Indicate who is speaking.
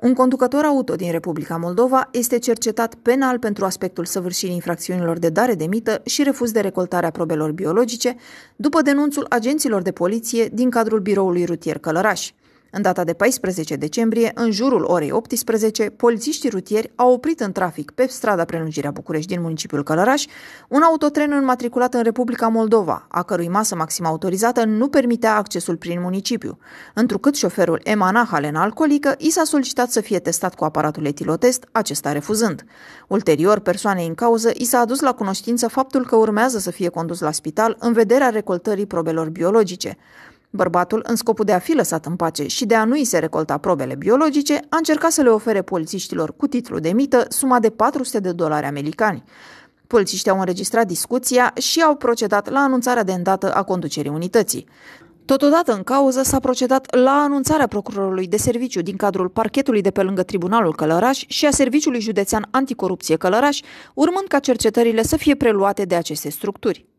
Speaker 1: Un conducător auto din Republica Moldova este cercetat penal pentru aspectul săvârșirii infracțiunilor de dare de mită și refuz de recoltarea probelor biologice, după denunțul agenților de poliție din cadrul biroului rutier Călăraș. În data de 14 decembrie, în jurul orei 18, polițiștii rutieri au oprit în trafic pe strada Prelungirea București din municipiul Călăraș un autotren înmatriculat în Republica Moldova, a cărui masă maximă autorizată nu permitea accesul prin municipiu, întrucât șoferul emana halena alcoolică i s-a solicitat să fie testat cu aparatul etilotest, acesta refuzând. Ulterior, persoanei în cauză i s-a adus la cunoștință faptul că urmează să fie condus la spital în vederea recoltării probelor biologice. Bărbatul, în scopul de a fi lăsat în pace și de a nu i se recolta probele biologice, a încercat să le ofere polițiștilor cu titlu de mită suma de 400 de dolari americani. Polițiștii au înregistrat discuția și au procedat la anunțarea de îndată a conducerii unității. Totodată în cauză s-a procedat la anunțarea procurorului de serviciu din cadrul parchetului de pe lângă Tribunalul Călăraș și a Serviciului Județean Anticorupție Călăraș, urmând ca cercetările să fie preluate de aceste structuri.